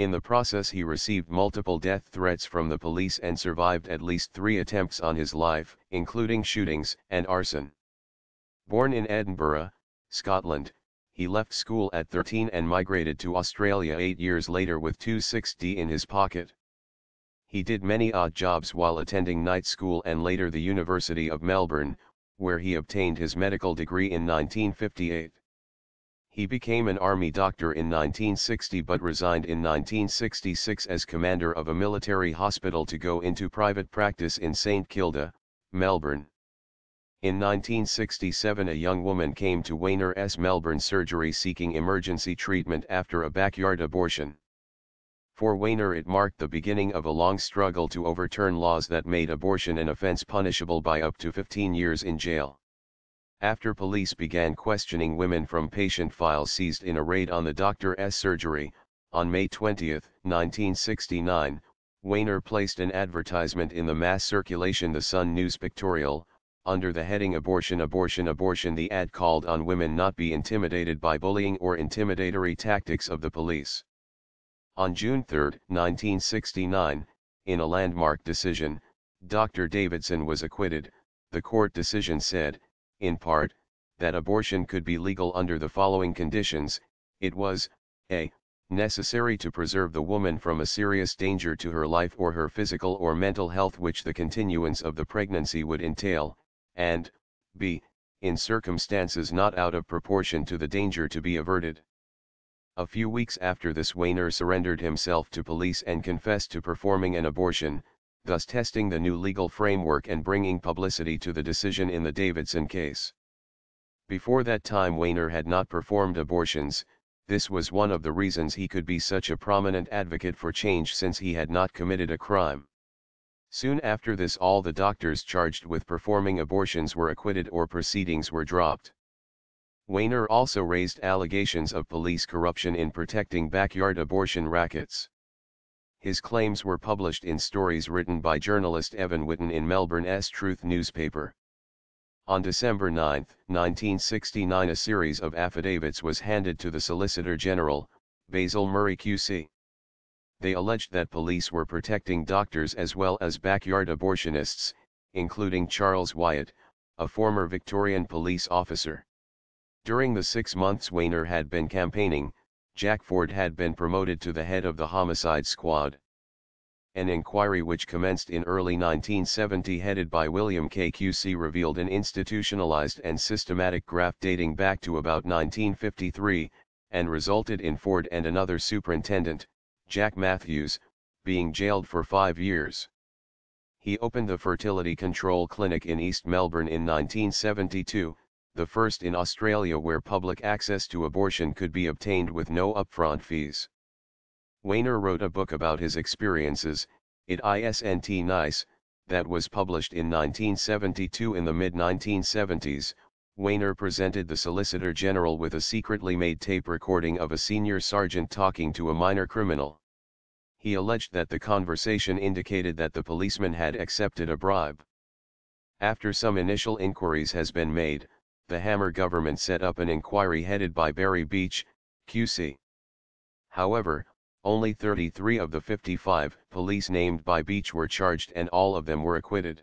In the process he received multiple death threats from the police and survived at least three attempts on his life, including shootings and arson. Born in Edinburgh, Scotland, he left school at 13 and migrated to Australia eight years later with 260 in his pocket. He did many odd jobs while attending night school and later the University of Melbourne, where he obtained his medical degree in 1958. He became an army doctor in 1960 but resigned in 1966 as commander of a military hospital to go into private practice in St Kilda, Melbourne. In 1967 a young woman came to Wainer S. Melbourne surgery seeking emergency treatment after a backyard abortion. For Wainer it marked the beginning of a long struggle to overturn laws that made abortion an offence punishable by up to 15 years in jail after police began questioning women from patient files seized in a raid on the doctor's surgery, on May 20, 1969, Weiner placed an advertisement in the mass circulation The Sun News Pictorial, under the heading Abortion Abortion Abortion the ad called on women not be intimidated by bullying or intimidatory tactics of the police. On June 3, 1969, in a landmark decision, Dr. Davidson was acquitted, the court decision said, in part, that abortion could be legal under the following conditions, it was, a. Necessary to preserve the woman from a serious danger to her life or her physical or mental health which the continuance of the pregnancy would entail, and, b. In circumstances not out of proportion to the danger to be averted. A few weeks after this Wayner surrendered himself to police and confessed to performing an abortion, thus testing the new legal framework and bringing publicity to the decision in the Davidson case. Before that time Weiner had not performed abortions, this was one of the reasons he could be such a prominent advocate for change since he had not committed a crime. Soon after this all the doctors charged with performing abortions were acquitted or proceedings were dropped. Weiner also raised allegations of police corruption in protecting backyard abortion rackets. His claims were published in stories written by journalist Evan Witten in Melbourne's Truth newspaper. On December 9, 1969 a series of affidavits was handed to the Solicitor General, Basil Murray QC. They alleged that police were protecting doctors as well as backyard abortionists, including Charles Wyatt, a former Victorian police officer. During the six months Weiner had been campaigning, Jack Ford had been promoted to the head of the homicide squad. An inquiry which commenced in early 1970 headed by William KQC revealed an institutionalized and systematic graft dating back to about 1953, and resulted in Ford and another superintendent, Jack Matthews, being jailed for five years. He opened the fertility control clinic in East Melbourne in 1972, the first in Australia where public access to abortion could be obtained with no upfront fees. Weiner wrote a book about his experiences, It Isn't Nice, that was published in 1972 in the mid-1970s, Weiner presented the Solicitor General with a secretly made tape recording of a senior sergeant talking to a minor criminal. He alleged that the conversation indicated that the policeman had accepted a bribe. After some initial inquiries has been made, the Hammer government set up an inquiry headed by Barry Beach, QC. However, only 33 of the 55 police named by Beach were charged and all of them were acquitted.